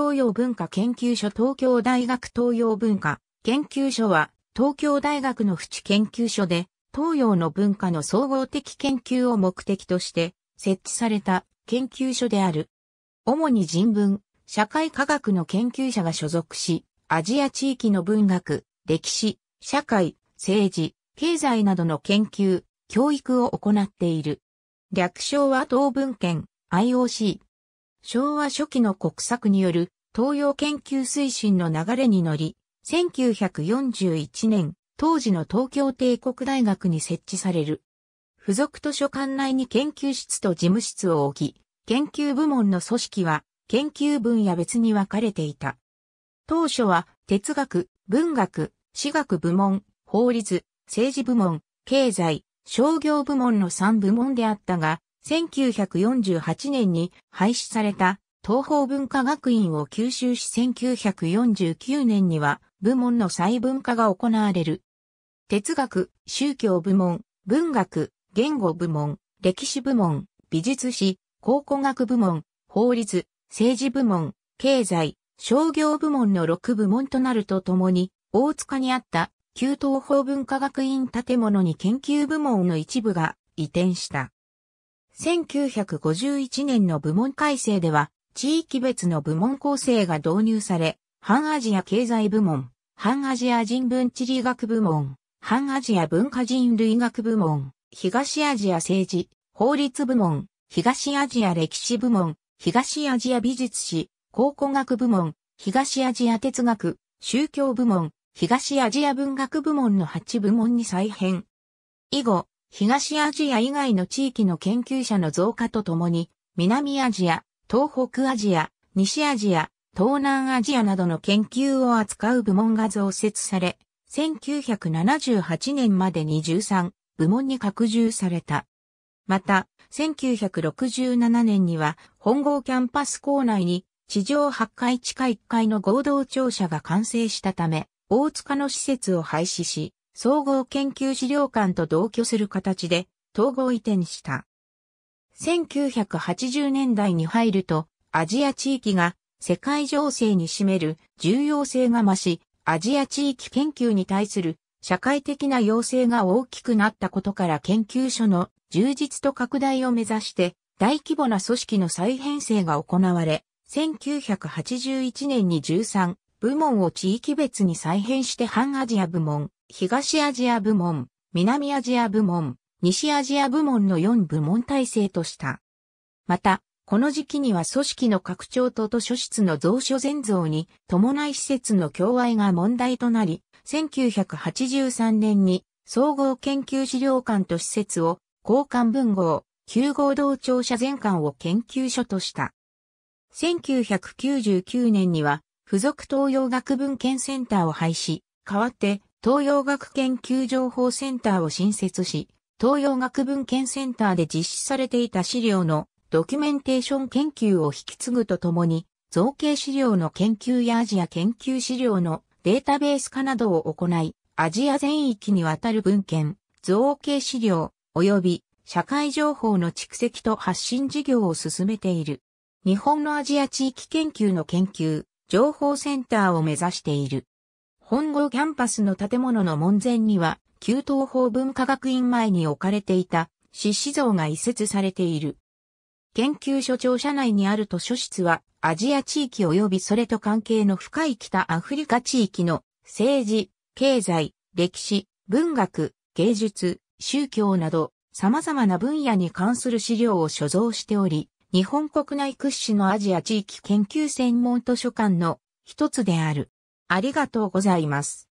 東洋文化研究所東京大学東洋文化研究所は東京大学の淵研究所で東洋の文化の総合的研究を目的として設置された研究所である。主に人文、社会科学の研究者が所属し、アジア地域の文学、歴史、社会、政治、経済などの研究、教育を行っている。略称は東文献、IOC、昭和初期の国策による東洋研究推進の流れに乗り、1941年、当時の東京帝国大学に設置される。付属図書館内に研究室と事務室を置き、研究部門の組織は研究分野別に分かれていた。当初は哲学、文学、私学部門、法律、政治部門、経済、商業部門の3部門であったが、1948年に廃止された東方文化学院を吸収し1949年には部門の細分化が行われる。哲学、宗教部門、文学、言語部門、歴史部門、美術史、考古学部門、法律、政治部門、経済、商業部門の6部門となるとともに、大塚にあった旧東方文化学院建物に研究部門の一部が移転した。1951年の部門改正では、地域別の部門構成が導入され、半アジア経済部門、半アジア人文地理学部門、半アジア文化人類学部門、東アジア政治、法律部門、東アジア歴史部門、東アジア美術史、考古学部門、東アジア哲学、宗教部門、東アジア文学部門の8部門に再編。以後、東アジア以外の地域の研究者の増加とともに、南アジア、東北アジア、西アジア、東南アジアなどの研究を扱う部門が増設され、1978年までに13部門に拡充された。また、1967年には本郷キャンパス構内に地上8階地下1階の合同庁舎が完成したため、大塚の施設を廃止し、総合研究資料館と同居する形で統合移転した。1980年代に入るとアジア地域が世界情勢に占める重要性が増し、アジア地域研究に対する社会的な要請が大きくなったことから研究所の充実と拡大を目指して大規模な組織の再編成が行われ、1981年に13部門を地域別に再編して半アジア部門、東アジア部門、南アジア部門、西アジア部門の4部門体制とした。また、この時期には組織の拡張と図書室の蔵書全蔵に伴い施設の共愛が問題となり、1983年に総合研究資料館と施設を交換文号、9号同庁舎全館を研究所とした。1999年には付属東洋学文献センターを廃止、代わって東洋学研究情報センターを新設し、東洋学文献センターで実施されていた資料のドキュメンテーション研究を引き継ぐとともに、造形資料の研究やアジア研究資料のデータベース化などを行い、アジア全域にわたる文献、造形資料、及び社会情報の蓄積と発信事業を進めている。日本のアジア地域研究の研究、情報センターを目指している。本郷キャンパスの建物の門前には、旧東方文化学院前に置かれていた獅子像が移設されている。研究所庁舎内にある図書室は、アジア地域及びそれと関係の深い北アフリカ地域の政治、経済、歴史、文学、芸術、宗教など様々な分野に関する資料を所蔵しており、日本国内屈指のアジア地域研究専門図書館の一つである。ありがとうございます。